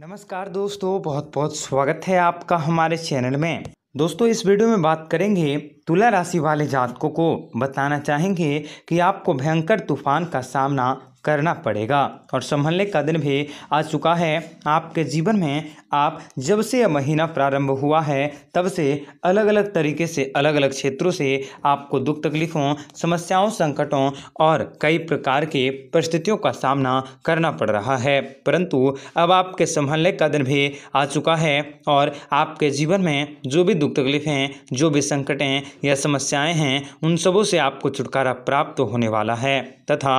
नमस्कार दोस्तों बहुत बहुत स्वागत है आपका हमारे चैनल में दोस्तों इस वीडियो में बात करेंगे तुला राशि वाले जातकों को बताना चाहेंगे कि आपको भयंकर तूफान का सामना करना पड़ेगा और संभलने का दिन भी आ चुका है आपके जीवन में आप जब से यह महीना प्रारंभ हुआ है तब से अलग अलग तरीके से अलग अलग क्षेत्रों से आपको दुख तकलीफ़ों समस्याओं संकटों और कई प्रकार के परिस्थितियों का सामना करना पड़ रहा है परंतु अब आपके संभलने का दिन भी आ चुका है और आपके जीवन में जो भी दुख तकलीफ़ें जो भी संकटें या समस्याएँ हैं उन सबों से आपको छुटकारा प्राप्त होने वाला है तथा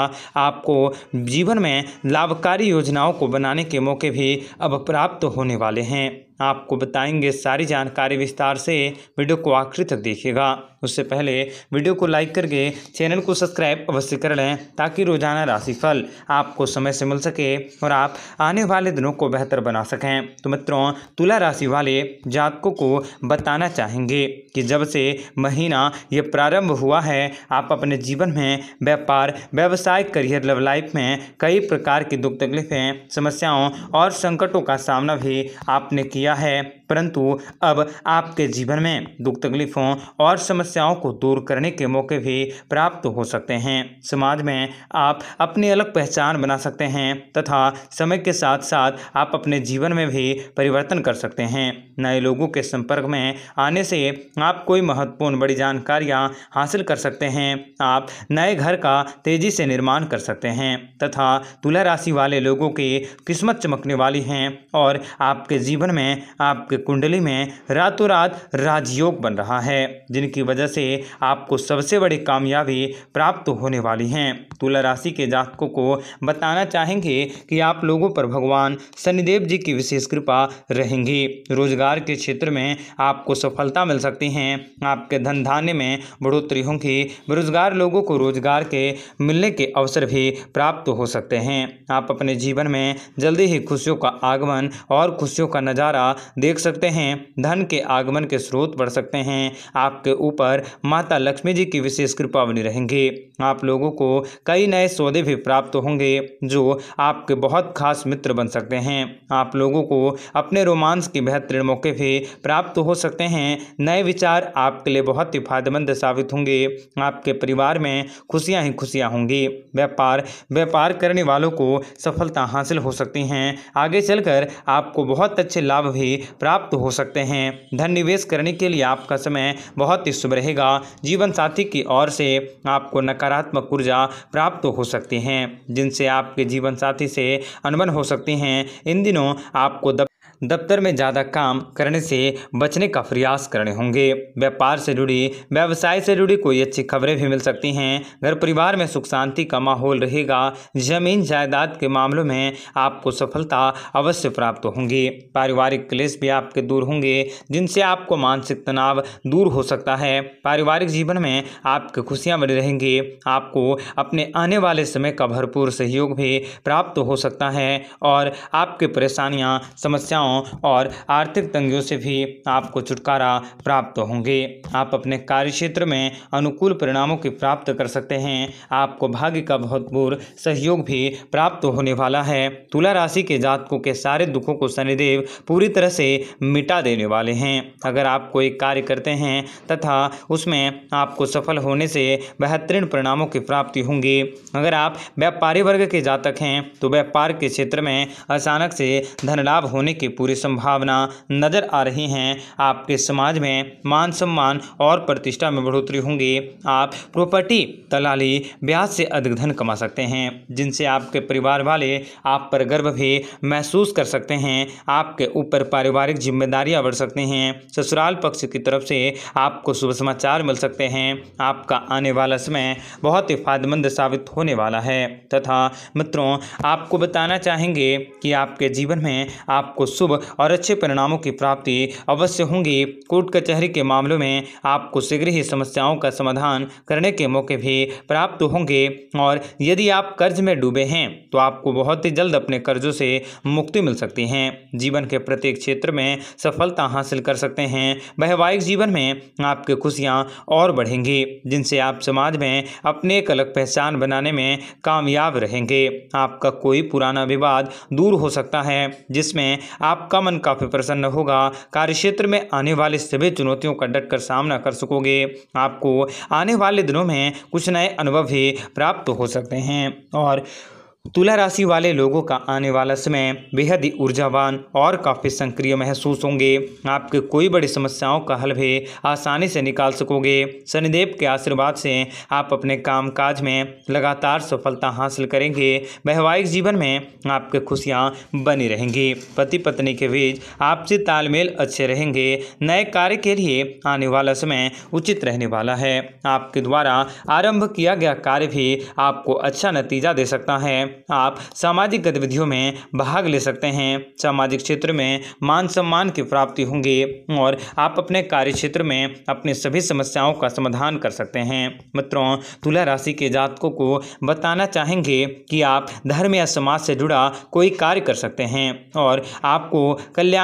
आपको जीवन में लाभकारी योजनाओं को बनाने के मौके भी अब प्राप्त होने वाले हैं आपको बताएंगे सारी जानकारी विस्तार से वीडियो को आखिरी तक देखिएगा उससे पहले वीडियो को लाइक करके चैनल को सब्सक्राइब अवश्य कर लें ताकि रोजाना राशिफल आपको समय से मिल सके और आप आने वाले दिनों को बेहतर बना सकें तो मित्रों तुला राशि वाले जातकों को बताना चाहेंगे कि जब से महीना यह प्रारंभ हुआ है आप अपने जीवन में व्यापार व्यवसाय करियर लव लाइफ में कई प्रकार की दुख तकलीफें समस्याओं और संकटों का सामना भी आपने किया diarreia परंतु अब आपके जीवन में दुख तकलीफों और समस्याओं को दूर करने के मौके भी प्राप्त हो सकते हैं समाज में आप अपनी अलग पहचान बना सकते हैं तथा समय के साथ साथ आप अपने जीवन में भी परिवर्तन कर सकते हैं नए लोगों के संपर्क में आने से आप कोई महत्वपूर्ण बड़ी जानकारियाँ हासिल कर सकते हैं आप नए घर का तेजी से निर्माण कर सकते हैं तथा तुला राशि वाले लोगों की किस्मत चमकने वाली हैं और आपके जीवन में आपके आपकी कुंडली में रातों रात राजयोग बन रहा है जिनकी वजह से आपको सबसे बड़ी कामयाबी प्राप्त होने वाली हैं तुला राशि के जातकों को बताना चाहेंगे कि आप लोगों पर भगवान शनिदेव जी की विशेष कृपा रहेंगी रोजगार के क्षेत्र में आपको सफलता मिल सकती है आपके धन धान्य में बढ़ोतरी होगी बेरोजगार लोगों को रोजगार के मिलने के अवसर भी प्राप्त हो सकते हैं आप अपने जीवन में जल्दी ही खुशियों का आगमन और खुशियों का नज़ारा देख सकते हैं धन के आगमन के स्रोत बढ़ सकते हैं आपके ऊपर माता लक्ष्मी जी की विशेष कृपा बनी रहेंगी आप लोगों को कई नए सौदे भी प्राप्त होंगे जो आपके बहुत खास मित्र बन सकते हैं आप लोगों को अपने रोमांस के बेहतरीन मौके भी प्राप्त हो सकते हैं नए विचार आपके लिए बहुत ही फायदेमंद साबित होंगे आपके परिवार में खुशियाँ ही खुशियाँ होंगी व्यापार व्यापार करने वालों को सफलता हासिल हो सकती हैं आगे चलकर आपको बहुत अच्छे लाभ भी प्राप्त प्राप्त हो सकते हैं धन निवेश करने के लिए आपका समय बहुत ही शुभ रहेगा जीवन साथी की ओर से आपको नकारात्मक ऊर्जा प्राप्त हो सकती हैं जिनसे आपके जीवन साथी से अनबन हो सकती हैं इन दिनों आपको दब दफ्तर में ज़्यादा काम करने से बचने का प्रयास करने होंगे व्यापार से जुड़ी व्यवसाय से जुड़ी कोई अच्छी खबरें भी मिल सकती हैं घर परिवार में सुख शांति का माहौल रहेगा जमीन जायदाद के मामलों में आपको सफलता अवश्य प्राप्त होंगी पारिवारिक क्लेश भी आपके दूर होंगे जिनसे आपको मानसिक तनाव दूर हो सकता है पारिवारिक जीवन में आपकी खुशियाँ बनी रहेंगी आपको अपने आने वाले समय का भरपूर सहयोग भी प्राप्त हो सकता है और आपकी परेशानियाँ समस्याओं समस्याओं और आर्थिक तंगियों से भी आपको छुटकारा प्राप्त होंगे आप अपने कार्य क्षेत्र में अनुकूल परिणामों की प्राप्त कर सकते हैं आपको भाग्य का भरपूर सहयोग भी प्राप्त होने वाला है तुला राशि के जातकों के सारे दुखों को शनिदेव पूरी तरह से मिटा देने वाले हैं अगर आप कोई कार्य करते हैं तथा उसमें आपको सफल होने से बेहतरीन परिणामों की प्राप्ति होंगी अगर आप व्यापारी वर्ग के जातक हैं तो व्यापार के क्षेत्र में अचानक से धन लाभ होने की पूरी संभावना नज़र आ रही हैं आपके समाज में मान सम्मान और प्रतिष्ठा में बढ़ोतरी होंगी आप प्रॉपर्टी दलाली ब्याज से अधिक धन कमा सकते हैं जिनसे आपके परिवार वाले आप पर गर्व भी महसूस कर सकते हैं आपके ऊपर पारिवारिक जिम्मेदारियां बढ़ सकती हैं ससुराल पक्ष की तरफ से आपको शुभ समाचार मिल सकते हैं आपका आने वाला समय बहुत ही फायदेमंद साबित होने वाला है तथा मित्रों आपको बताना चाहेंगे कि आपके जीवन में आपको शुभ शुभ और अच्छे परिणामों की प्राप्ति अवश्य होंगी कोर्ट कचहरी के मामलों में आपको शीघ्र ही समस्याओं का समाधान करने के मौके भी प्राप्त होंगे और यदि आप कर्ज में डूबे हैं तो आपको बहुत ही जल्द अपने कर्जों से मुक्ति मिल सकती है जीवन के प्रत्येक क्षेत्र में सफलता हासिल कर सकते हैं वैवाहिक जीवन में आपकी खुशियाँ और बढ़ेंगी जिनसे आप समाज में अपने एक अलग पहचान बनाने में कामयाब रहेंगे आपका कोई पुराना विवाद दूर हो सकता है जिसमें आप आपका मन काफ़ी प्रसन्न होगा कार्य क्षेत्र में आने वाली सभी चुनौतियों का डट कर सामना कर सकोगे आपको आने वाले दिनों में कुछ नए अनुभव भी प्राप्त हो सकते हैं और तुला राशि वाले लोगों का आने वाला समय बेहद ही ऊर्जावान और काफ़ी सक्रिय महसूस होंगे आपके कोई बड़ी समस्याओं का हल भी आसानी से निकाल सकोगे शनिदेव के आशीर्वाद से आप अपने काम काज में लगातार सफलता हासिल करेंगे वैवाहिक जीवन में आपके खुशियाँ बनी रहेंगी पति पत्नी के बीच आपसी तालमेल अच्छे रहेंगे नए कार्य के लिए आने वाला समय उचित रहने वाला है आपके द्वारा आरंभ किया गया कार्य भी आपको अच्छा नतीजा दे सकता है आप सामाजिक गतिविधियों में भाग ले सकते हैं सामाजिक क्षेत्र में मान सम्मान की प्राप्ति होंगी और आप अपने कार्य क्षेत्र में अपनी सभी समस्याओं का समाधान कर सकते हैं मित्रों तुला राशि के जातकों को बताना चाहेंगे कि आप धर्म या समाज से जुड़ा कोई कार्य कर सकते हैं और आपको कल्याण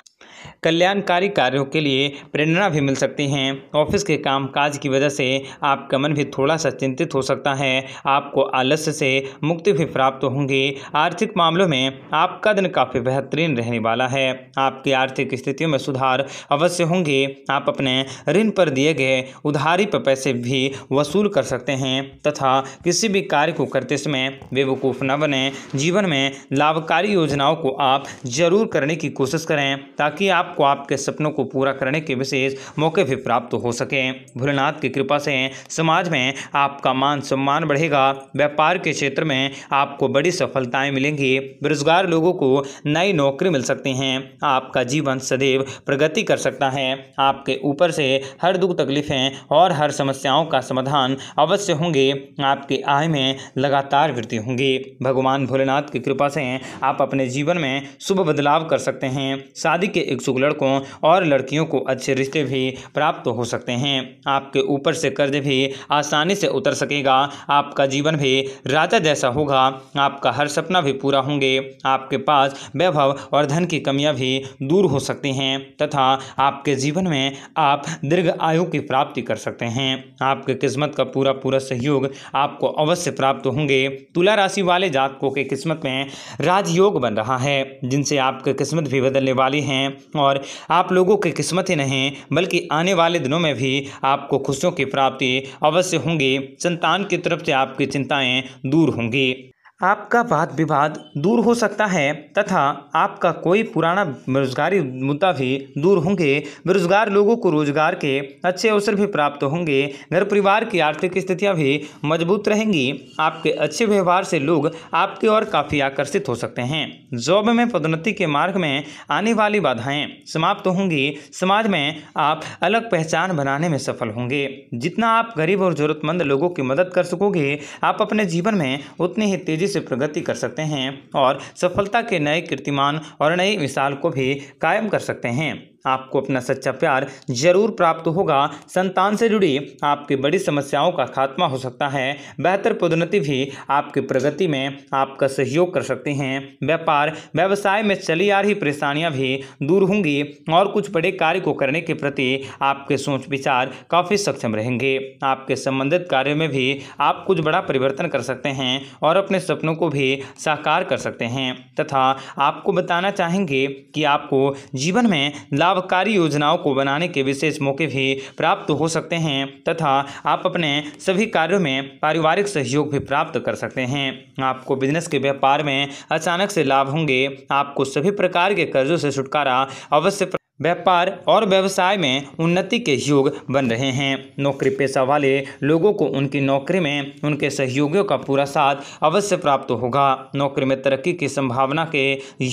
कल्याणकारी कार्यों के लिए प्रेरणा भी मिल सकती हैं ऑफिस के काम काज की वजह से आपका मन भी थोड़ा सा चिंतित हो सकता है आपको आलस्य से मुक्ति भी प्राप्त होंगी आर्थिक मामलों में आपका दिन काफ़ी बेहतरीन रहने वाला है आपकी आर्थिक स्थितियों में सुधार अवश्य होंगे आप अपने ऋण पर दिए गए उधारी पर पैसे भी वसूल कर सकते हैं तथा किसी भी कार्य को करते समय बेवकूफ़ न बने जीवन में लाभकारी योजनाओं को आप जरूर करने की कोशिश करें ताकि ताकि आपको आपके सपनों को पूरा करने के विशेष मौके भी प्राप्त हो सकें भोलेनाथ की कृपा से समाज में आपका मान सम्मान बढ़ेगा व्यापार के क्षेत्र में आपको बड़ी सफलताएं मिलेंगी बेरोजगार लोगों को नई नौकरी मिल सकती हैं आपका जीवन सदैव प्रगति कर सकता है आपके ऊपर से हर दुख तकलीफ़ें और हर समस्याओं का समाधान अवश्य होंगे आपकी आय में लगातार वृद्धि होंगी भगवान भोलेनाथ की कृपा से आप अपने जीवन में शुभ बदलाव कर सकते हैं शादी के इच्छुक लड़कों और लड़कियों को अच्छे रिश्ते भी प्राप्त हो सकते हैं आपके ऊपर से कर्ज भी आसानी से उतर सकेगा आपका जीवन भी राजा जैसा होगा आपका हर सपना भी पूरा होंगे आपके पास वैभव और धन की कमियां भी दूर हो सकती हैं तथा आपके जीवन में आप दीर्घ आयु की प्राप्ति कर सकते हैं आपके किस्मत का पूरा पूरा सहयोग आपको अवश्य प्राप्त होंगे तुला राशि वाले जातकों के किस्मत में राजयोग बन रहा है जिनसे आपकी किस्मत भी बदलने वाली हैं और आप लोगों की किस्मत ही नहीं बल्कि आने वाले दिनों में भी आपको खुशियों की प्राप्ति अवश्य होंगी संतान की तरफ से आपकी चिंताएं दूर होंगी आपका वाद विवाद दूर हो सकता है तथा आपका कोई पुराना बेरोजगारी मुद्दा भी दूर होंगे बेरोजगार लोगों को रोजगार के अच्छे अवसर भी प्राप्त होंगे घर परिवार की आर्थिक स्थितियाँ भी मजबूत रहेंगी आपके अच्छे व्यवहार से लोग आपकी ओर काफ़ी आकर्षित हो सकते हैं जॉब में पदोन्नति के मार्ग में आने वाली बाधाएँ समाप्त तो होंगी समाज में आप अलग पहचान बनाने में सफल होंगे जितना आप गरीब और जरूरतमंद लोगों की मदद कर सकोगे आप अपने जीवन में उतनी ही तेजी से प्रगति कर सकते हैं और सफलता के नए कीर्तिमान और नई मिसाल को भी कायम कर सकते हैं आपको अपना सच्चा प्यार जरूर प्राप्त होगा संतान से जुड़ी आपकी बड़ी समस्याओं का खात्मा हो सकता है बेहतर पदोन्नति भी आपकी प्रगति में आपका सहयोग कर सकते हैं व्यापार व्यवसाय में चली आ रही परेशानियां भी दूर होंगी और कुछ बड़े कार्य को करने के प्रति आपके सोच विचार काफ़ी सक्षम रहेंगे आपके संबंधित कार्यों में भी आप कुछ बड़ा परिवर्तन कर सकते हैं और अपने सपनों को भी साकार कर सकते हैं तथा आपको बताना चाहेंगे कि आपको जीवन में लाभ लाभकारी योजनाओं को बनाने के विशेष मौके भी प्राप्त हो सकते हैं तथा आप अपने सभी कार्यों में पारिवारिक सहयोग भी प्राप्त कर सकते हैं आपको बिजनेस के व्यापार में अचानक से लाभ होंगे आपको सभी प्रकार के कर्जों से छुटकारा अवश्य व्यापार और व्यवसाय में उन्नति के योग बन रहे हैं नौकरी पेशा वाले लोगों को उनकी नौकरी में उनके सहयोगियों का पूरा साथ अवश्य प्राप्त होगा नौकरी में तरक्की की संभावना के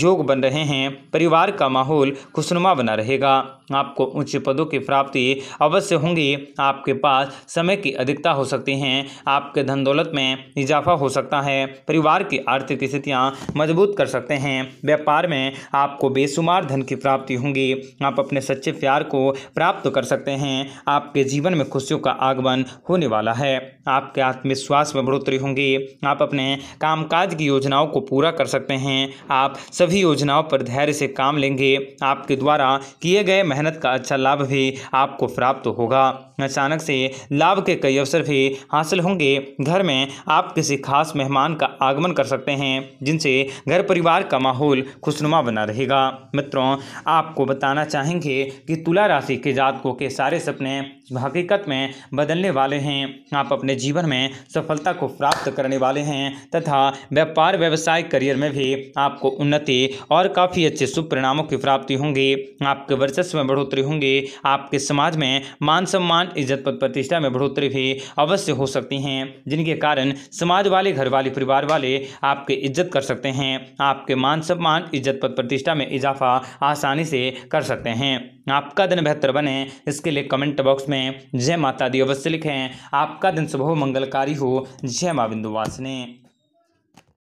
योग बन रहे हैं परिवार का माहौल खुशनुमा बना रहेगा आपको उच्च पदों की प्राप्ति अवश्य होंगी आपके पास समय की अधिकता हो सकती हैं आपके धन दौलत में इजाफा हो सकता है परिवार की आर्थिक स्थितियाँ मजबूत कर सकते हैं व्यापार में आपको बेशुमार धन की प्राप्ति होंगी आप अपने सच्चे प्यार को प्राप्त कर सकते हैं आपके जीवन में खुशियों का आगमन होने वाला है आपके आत्मविश्वास में बढ़ोतरी होंगी आप अपने कामकाज की योजनाओं को पूरा कर सकते हैं आप सभी योजनाओं पर धैर्य से काम लेंगे आपके द्वारा किए गए मेहनत का अच्छा लाभ भी आपको प्राप्त होगा अचानक से लाभ के कई अवसर भी हासिल होंगे घर में आप किसी खास मेहमान का आगमन कर सकते हैं जिनसे घर परिवार का माहौल खुशनुमा बना रहेगा मित्रों आपको बताना बताना चाहेंगे कि तुला राशि के जातकों के सारे सपने हकीकत में बदलने वाले हैं आप अपने जीवन में सफलता को प्राप्त करने वाले हैं तथा व्यापार व्यवसाय करियर में भी आपको उन्नति और काफ़ी अच्छे शुभ परिणामों की प्राप्ति होंगी आपके वर्चस्व में बढ़ोतरी होंगी आपके समाज में मान सम्मान इज्जत पद प्रतिष्ठा में बढ़ोतरी भी अवश्य हो सकती हैं जिनके कारण समाज वाले घर वाले परिवार वाले आपके इज्जत कर सकते हैं आपके मान सम्मान इज्जत पद प्रतिष्ठा में इजाफा आसानी से कर सकते हैं आपका दिन बेहतर बने इसके लिए कमेंट बॉक्स में जय माता दी अवश्य लिखें आपका दिन शुभ मंगलकारी हो जय माँ बिंदु वासने